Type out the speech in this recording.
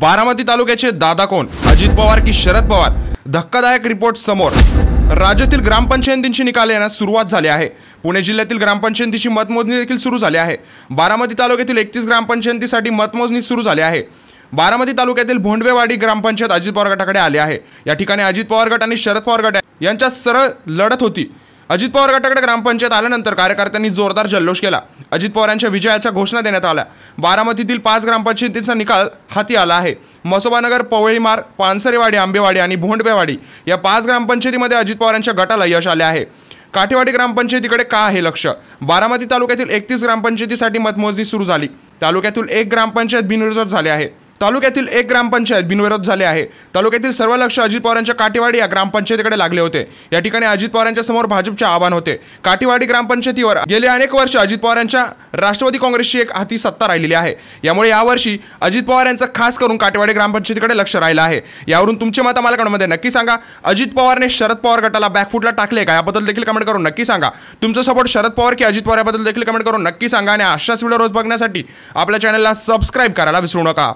बारामती तालुक्याचे दादा कोण अजित पवार की शरद पवार धक्कादायक रिपोर्ट समोर राज्यातील ग्रामपंचायतींची निकाल येण्यास सुरुवात झाली आहे पुणे जिल्ह्यातील ग्रामपंचायतीची मतमोजणी देखील सुरू झाली आहे बारामती तालुक्यातील एकतीस ग्रामपंचायतीसाठी मतमोजणी सुरू झाली आहे बारामती तालुक्यातील भोंडवेवाडी ग्रामपंचायत अजित पवार गटाकडे आले आहे या ठिकाणी अजित पवार गट आणि शरद पवार गट यांच्यात सरळ लढत होती अजित पवार गटाकडे ग्रामपंचायत आल्यानंतर कार्यकर्त्यांनी जोरदार जल्लोष केला अजित पवारांच्या विजयाच्या घोषणा देण्यात आल्या बारामतीतील पाच ग्रामपंचायतीचा निकाल हाती आला आहे मसोबानगर पवळीमार पानसरेवाडी आंबेवाडी आणि भोंडबेवाडी या पाच ग्रामपंचायतीमध्ये अजित पवारांच्या गटाला यश आले आहे काठेवाडी ग्रामपंचायतीकडे का आहे लक्ष बारामती तालुक्यातील एकतीस ग्रामपंचायतीसाठी मतमोजणी सुरू झाली तालुक्यातील एक ग्रामपंचायत बिनविरोध झाले आहे तालुक्यातील एक ग्रामपंचायत बिनविरोध झाले आहे तालुक्यातील सर्व लक्ष अजित पवारांच्या काटेवाडी या ग्रामपंचायतीकडे लागले होते या ठिकाणी अजित पवारांच्या समोर भाजपचे आव्हान होते काटेवाडी ग्रामपंचायतीवर गेले अनेक वर्ष अजित पवारांच्या राष्ट्रवादी काँग्रेसची एक हाती सत्ता राहिलेली आहे यामुळे यावर्षी अजित पवार यांचा खास करून काटेवाडी ग्रामपंचायतीकडे लक्ष राहिलं आहे यावरून तुमचे मत आम्हाला कमेंटमध्ये नक्की सांगा अजित पवारने शरद पवार गटाला बॅकफुटला टाकले का याबद्दल देखील कमेंट करून नक्की सांगा तुमचं सपोर्ट शरद पवार की अजित पवार याबद्दल देखील कमेंट करून नक्की सांगा आणि अशाच व्हिडिओ रोज बघण्यासाठी आपल्या चॅनलला सबस्क्राईब करायला विसरू नका